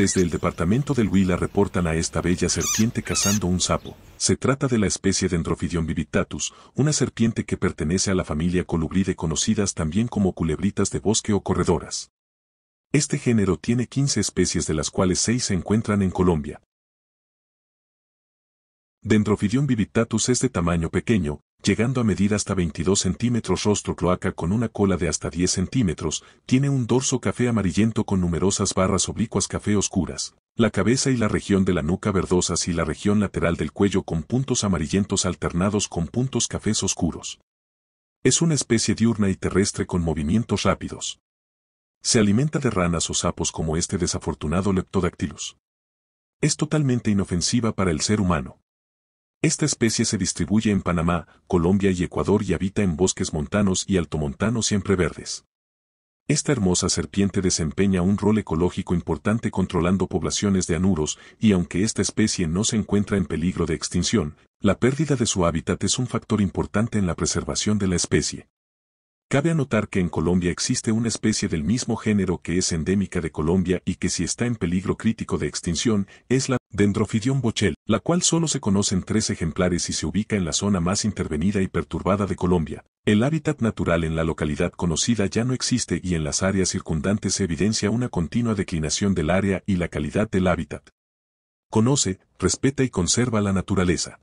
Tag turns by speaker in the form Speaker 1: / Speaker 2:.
Speaker 1: Desde el departamento del Huila reportan a esta bella serpiente cazando un sapo. Se trata de la especie Dendrophidium vivitatus, una serpiente que pertenece a la familia colubride conocidas también como culebritas de bosque o corredoras. Este género tiene 15 especies de las cuales 6 se encuentran en Colombia. Dendrophidium vivitatus es de tamaño pequeño, llegando a medir hasta 22 centímetros rostro cloaca con una cola de hasta 10 centímetros, tiene un dorso café amarillento con numerosas barras oblicuas café oscuras, la cabeza y la región de la nuca verdosas y la región lateral del cuello con puntos amarillentos alternados con puntos cafés oscuros. Es una especie diurna y terrestre con movimientos rápidos. Se alimenta de ranas o sapos como este desafortunado Leptodactylus. Es totalmente inofensiva para el ser humano. Esta especie se distribuye en Panamá, Colombia y Ecuador y habita en bosques montanos y altomontanos siempre verdes. Esta hermosa serpiente desempeña un rol ecológico importante controlando poblaciones de anuros y aunque esta especie no se encuentra en peligro de extinción, la pérdida de su hábitat es un factor importante en la preservación de la especie. Cabe anotar que en Colombia existe una especie del mismo género que es endémica de Colombia y que si está en peligro crítico de extinción, es la Dendrophidium bochel, la cual solo se conocen tres ejemplares y se ubica en la zona más intervenida y perturbada de Colombia. El hábitat natural en la localidad conocida ya no existe y en las áreas circundantes se evidencia una continua declinación del área y la calidad del hábitat. Conoce, respeta y conserva la naturaleza.